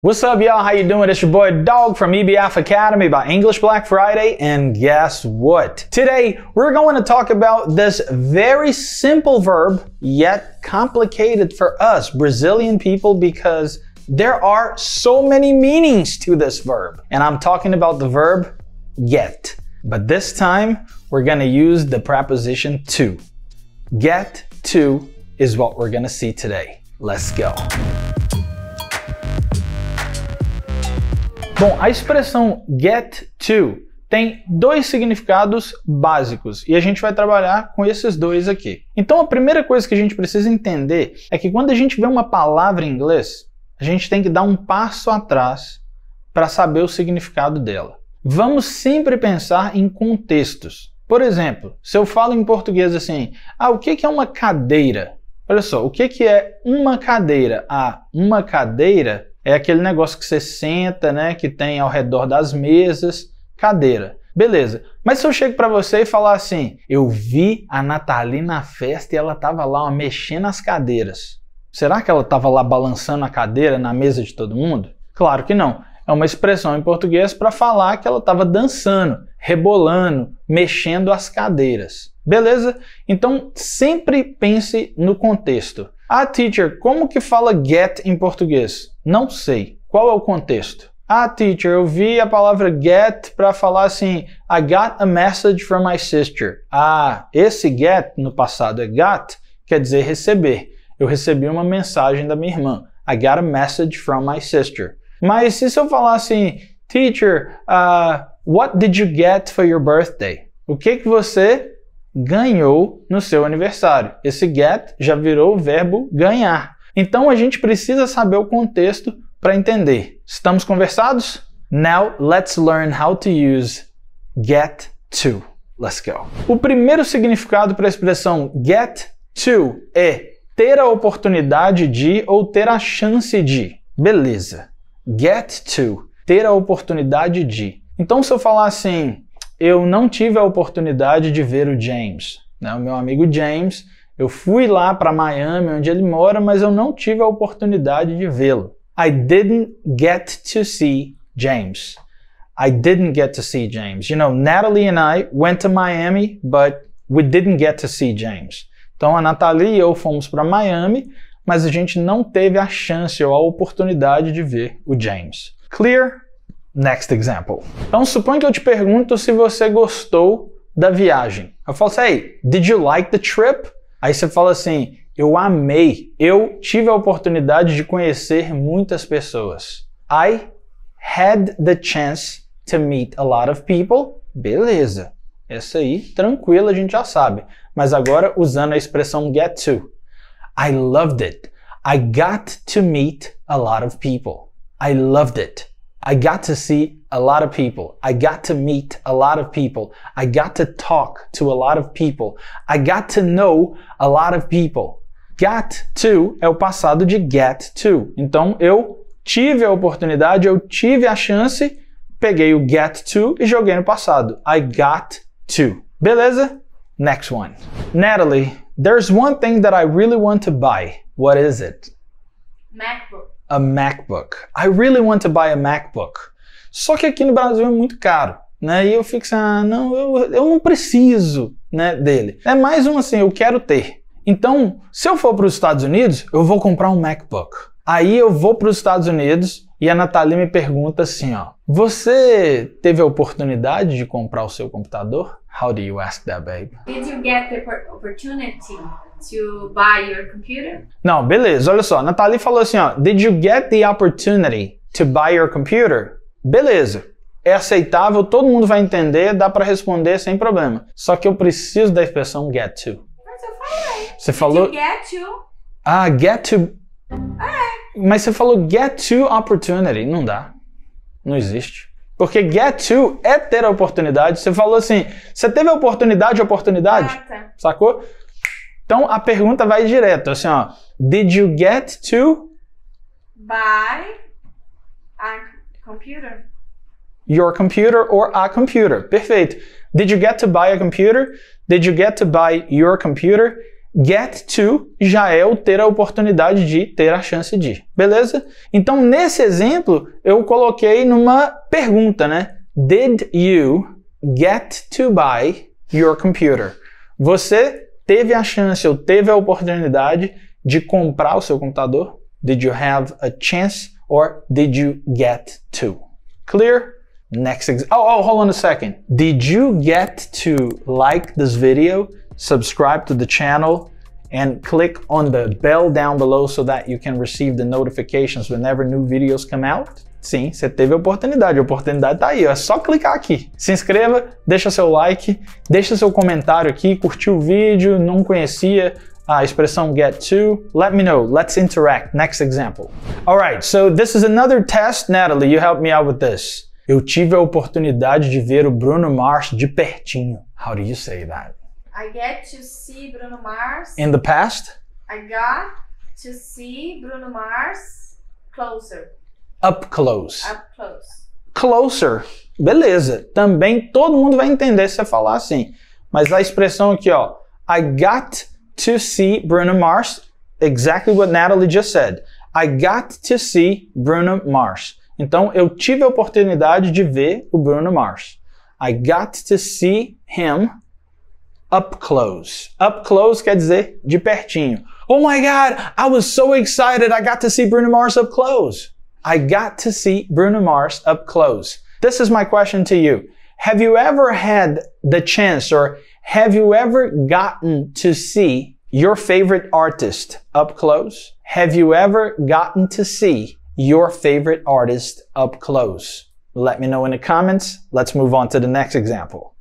What's up, y'all? How you doing? It's your boy Dog from EBF Academy by English Black Friday, and guess what? Today, we're going to talk about this very simple verb, yet complicated for us Brazilian people because there are so many meanings to this verb. And I'm talking about the verb get. But this time, we're going to use the preposition to. Get to is what we're going to see today. Let's go. Bom, a expressão get to tem dois significados básicos e a gente vai trabalhar com esses dois aqui. Então a primeira coisa que a gente precisa entender é que quando a gente vê uma palavra em inglês, a gente tem que dar um passo atrás para saber o significado dela. Vamos sempre pensar em contextos. Por exemplo, se eu falo em português assim, ah, o que é uma cadeira? Olha só, o que é uma cadeira? Ah, uma cadeira é aquele negócio que você senta, né, que tem ao redor das mesas, cadeira. Beleza. Mas se eu chego para você e falar assim: "Eu vi a Nathalie na festa e ela tava lá ó, mexendo as cadeiras". Será que ela tava lá balançando a cadeira na mesa de todo mundo? Claro que não. É uma expressão em português para falar que ela estava dançando, rebolando, mexendo as cadeiras. Beleza? Então sempre pense no contexto. Ah, teacher, como que fala get em português? Não sei. Qual é o contexto? Ah, teacher, eu vi a palavra get para falar assim, I got a message from my sister. Ah, esse get no passado é got, quer dizer receber. Eu recebi uma mensagem da minha irmã. I got a message from my sister. Mas se eu falar assim, teacher, uh, what did you get for your birthday? O que que você ganhou no seu aniversário? Esse get já virou o verbo ganhar. Então a gente precisa saber o contexto para entender. Estamos conversados? Now let's learn how to use get to. Let's go. O primeiro significado para a expressão get to é ter a oportunidade de ou ter a chance de. Beleza. Get to, ter a oportunidade de. Então se eu falar assim, eu não tive a oportunidade de ver o James, né? O meu amigo James, eu fui lá para Miami, onde ele mora, mas eu não tive a oportunidade de vê-lo. I didn't get to see James. I didn't get to see James. You know, Natalie and I went to Miami, but we didn't get to see James. Então a Natalie e eu fomos para Miami, mas a gente não teve a chance ou a oportunidade de ver o James. Clear? Next example. Então suponha que eu te pergunto se você gostou da viagem. Eu falo assim, hey, did you like the trip? Aí você fala assim: eu amei, eu tive a oportunidade de conhecer muitas pessoas. I had the chance to meet a lot of people. Beleza. Essa aí, tranquila, a gente já sabe. Mas agora usando a expressão get to. I loved it. I got to meet a lot of people. I loved it. I got to see a lot of people. I got to meet a lot of people. I got to talk to a lot of people. I got to know a lot of people. Got to é o passado de get to. Então eu tive a oportunidade, eu tive a chance, peguei o get to e joguei no passado. I got to. Beleza? Next one. Natalie, there's one thing that I really want to buy. What is it? MacBook. A MacBook. I really want to buy a MacBook. Só que aqui no Brasil é muito caro. Né? E eu fico assim, ah, não, eu, eu não preciso né, dele. É mais um assim, eu quero ter. Então, se eu for para os Estados Unidos, eu vou comprar um MacBook. Aí eu vou para os Estados Unidos e a Nathalie me pergunta assim, ó, você teve a oportunidade de comprar o seu computador? How do you ask that, babe? Did you get the opportunity to buy your computer? Não, beleza, olha só, a Nathalie falou assim, ó, did you get the opportunity to buy your computer? Beleza, é aceitável, todo mundo vai entender, dá para responder sem problema. Só que eu preciso da expressão get to. Mas eu falei. Você falou. Get to. Ah, get to. É. Mas você falou get to opportunity. Não dá. Não existe. Porque get to é ter a oportunidade. Você falou assim, você teve a oportunidade, oportunidade? Sacou? Então a pergunta vai direto, assim, ó. Did you get to? By. Computer. Your computer or a computer. Perfeito. Did you get to buy a computer? Did you get to buy your computer? Get to já é o ter a oportunidade de, ter a chance de. Beleza? Então, nesse exemplo, eu coloquei numa pergunta, né? Did you get to buy your computer? Você teve a chance ou teve a oportunidade de comprar o seu computador? Did you have a chance or did you get to? Clear? Next, oh, oh, hold on a second. Did you get to like this video, subscribe to the channel, and click on the bell down below so that you can receive the notifications whenever new videos come out? Sim, você teve a oportunidade, a oportunidade tá aí, é só clicar aqui. Se inscreva, deixa seu like, deixa seu comentário aqui, curtiu o vídeo, não conhecia, a ah, expressão get to. Let me know. Let's interact. Next example. All right, so this is another test. Natalie, you help me out with this. Eu tive a oportunidade de ver o Bruno Mars de pertinho. How do you say that? I get to see Bruno Mars. In the past? I got to see Bruno Mars closer. Up close. Up close. Closer. Beleza. Também todo mundo vai entender se você falar assim. Mas a expressão aqui, ó. I got to see Bruno Mars. Exactly what Natalie just said. I got to see Bruno Mars. Então eu tive a oportunidade de ver o Bruno Mars. I got to see him up close. Up close quer dizer de pertinho. Oh my God, I was so excited. I got to see Bruno Mars up close. I got to see Bruno Mars up close. This is my question to you. Have you ever had the chance or Have you ever gotten to see your favorite artist up close? Have you ever gotten to see your favorite artist up close? Let me know in the comments. Let's move on to the next example.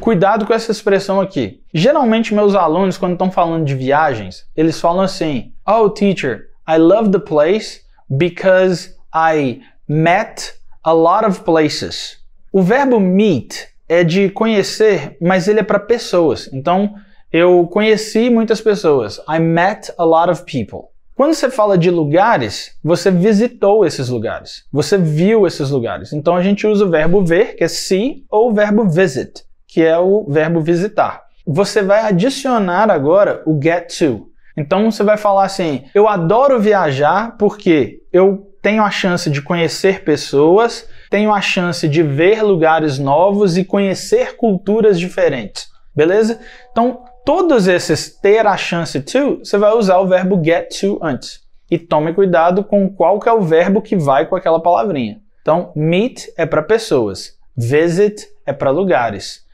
Cuidado com essa expressão aqui. Geralmente meus alunos quando estão falando de viagens, eles falam assim: "Oh teacher, I love the place because I met a lot of places." O verbo meet é de conhecer, mas ele é para pessoas. Então, eu conheci muitas pessoas. I met a lot of people. Quando você fala de lugares, você visitou esses lugares. Você viu esses lugares. Então a gente usa o verbo ver, que é see, ou o verbo visit, que é o verbo visitar. Você vai adicionar agora o get to. Então você vai falar assim: eu adoro viajar porque eu tenho a chance de conhecer pessoas, tenham a chance de ver lugares novos e conhecer culturas diferentes. Beleza? Então, todos esses ter a chance to, você vai usar o verbo get to antes. E tome cuidado com qual que é o verbo que vai com aquela palavrinha. Então, meet é para pessoas, visit é para lugares,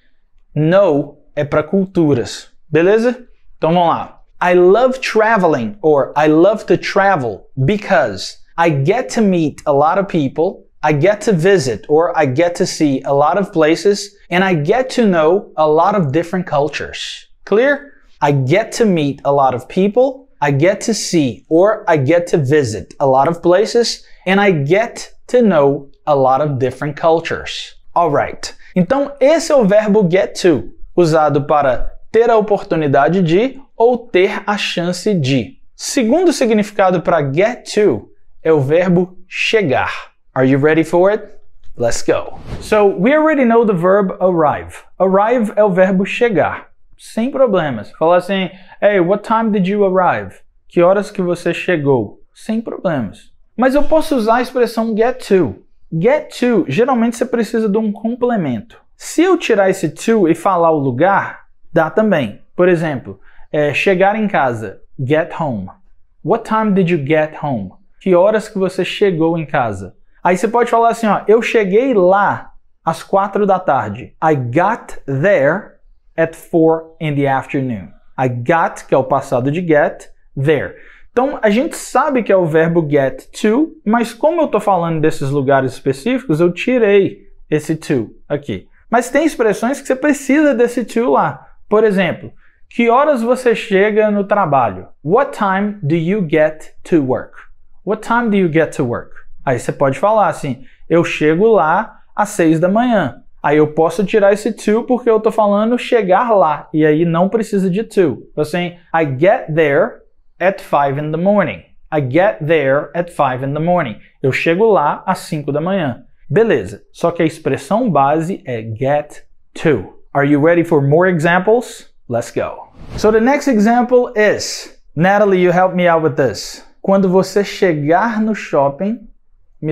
know é para culturas. Beleza? Então vamos lá. I love traveling or I love to travel because I get to meet a lot of people I get to visit or I get to see a lot of places and I get to know a lot of different cultures. Clear? I get to meet a lot of people. I get to see or I get to visit a lot of places and I get to know a lot of different cultures. Alright. Então esse é o verbo get to, usado para ter a oportunidade de ou ter a chance de. Segundo significado para get to é o verbo chegar. Are you ready for it? Let's go. So, we already know the verb arrive. Arrive é o verbo chegar, sem problemas. Falar assim, hey, what time did you arrive? Que horas que você chegou? Sem problemas. Mas eu posso usar a expressão get to. Get to, geralmente você precisa de um complemento. Se eu tirar esse to e falar o lugar, dá também. Por exemplo, é, chegar em casa, get home. What time did you get home? Que horas que você chegou em casa? Aí você pode falar assim, ó, eu cheguei lá às quatro da tarde. I got there at four in the afternoon. I got, que é o passado de get, there. Então a gente sabe que é o verbo get to, mas como eu estou falando desses lugares específicos, eu tirei esse to aqui. Mas tem expressões que você precisa desse to lá. Por exemplo, que horas você chega no trabalho? What time do you get to work? What time do you get to work? Aí você pode falar assim: eu chego lá às seis da manhã. Aí eu posso tirar esse to porque eu tô falando chegar lá. E aí não precisa de to. Tipo assim, I get there at five in the morning. I get there at five in the morning. Eu chego lá às cinco da manhã. Beleza. Só que a expressão base é get to. Are you ready for more examples? Let's go. So the next example is Natalie, you help me out with this. Quando você chegar no shopping,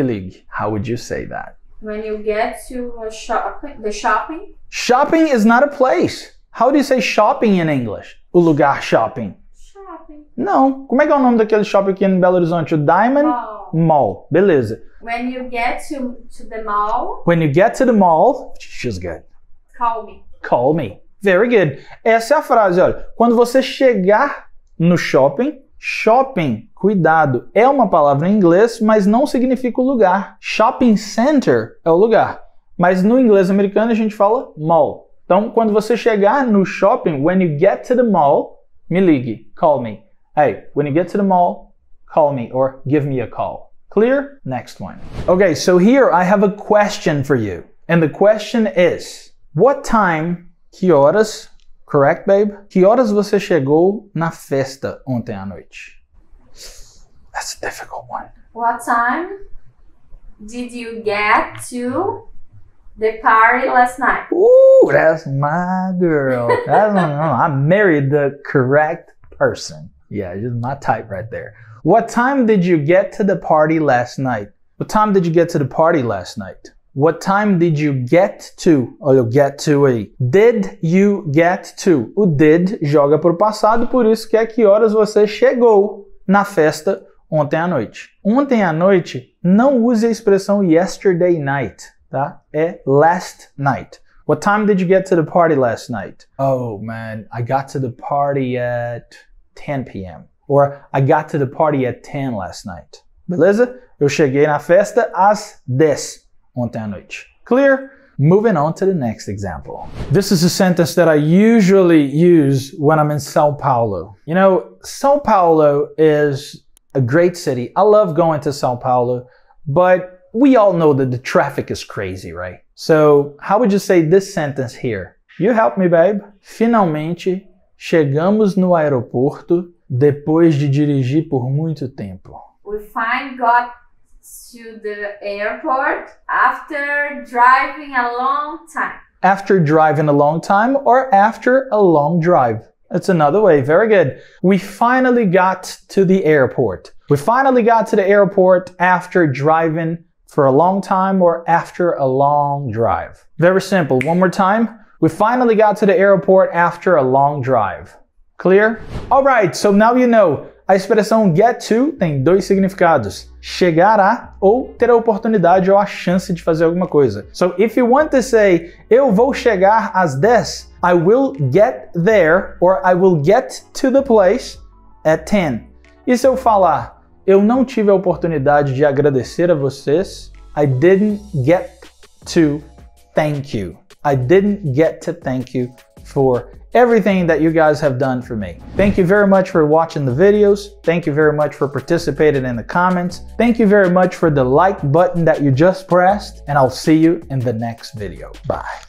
ligue. how would you say that? When you get to a shop, the shopping? Shopping is not a place. How do you say shopping in English? O lugar shopping. Shopping. Não. Como é que é o nome daquele shopping aqui em Belo Horizonte? O Diamond Mall. mall. Beleza. When you get to, to the mall. When you get to the mall. She's good. Call me. Call me. Very good. Essa é a frase, olha. Quando você chegar no shopping, Shopping, cuidado, é uma palavra em inglês, mas não significa o lugar. Shopping center é o lugar, mas no inglês americano a gente fala mall. Então, quando você chegar no shopping, when you get to the mall, me ligue, call me. Hey, when you get to the mall, call me or give me a call. Clear? Next one. Okay, so here I have a question for you. And the question is, what time, que horas, correct, babe? Que horas você chegou na festa ontem à noite? That's a difficult one. What time did you get to the party last night? Ooh, that's my girl. That's, I married the correct person. Yeah, just my type right there. What time did you get to the party last night? What time did you get to the party last night? What time did you get to? Olha o get to aí. Did you get to? O did joga para o passado, por isso que é que horas você chegou na festa ontem à noite. Ontem à noite, não use a expressão yesterday night, tá? É last night. What time did you get to the party last night? Oh man, I got to the party at 10 p.m. Or I got to the party at 10 last night. Beleza? Eu cheguei na festa às 10. ontem à noite. Clear? Moving on to the next example. This is a sentence that I usually use when I'm in Sao Paulo. You know, Sao Paulo is a great city. I love going to Sao Paulo, but we all know that the traffic is crazy, right? So, how would you say this sentence here? You help me, babe. Finalmente chegamos no aeroporto depois de dirigir por muito tempo. We finally got to the airport after driving a long time. After driving a long time or after a long drive. That's another way. Very good. We finally got to the airport. We finally got to the airport after driving for a long time or after a long drive. Very simple. One more time. We finally got to the airport after a long drive. Clear? All right, so now you know A expressão get to tem dois significados: chegar a ou ter a oportunidade ou a chance de fazer alguma coisa. So if you want to say eu vou chegar às 10, I will get there or I will get to the place at 10. E se eu falar eu não tive a oportunidade de agradecer a vocês, I didn't get to thank you. I didn't get to thank you for everything that you guys have done for me. Thank you very much for watching the videos. Thank you very much for participating in the comments. Thank you very much for the like button that you just pressed, and I'll see you in the next video. Bye.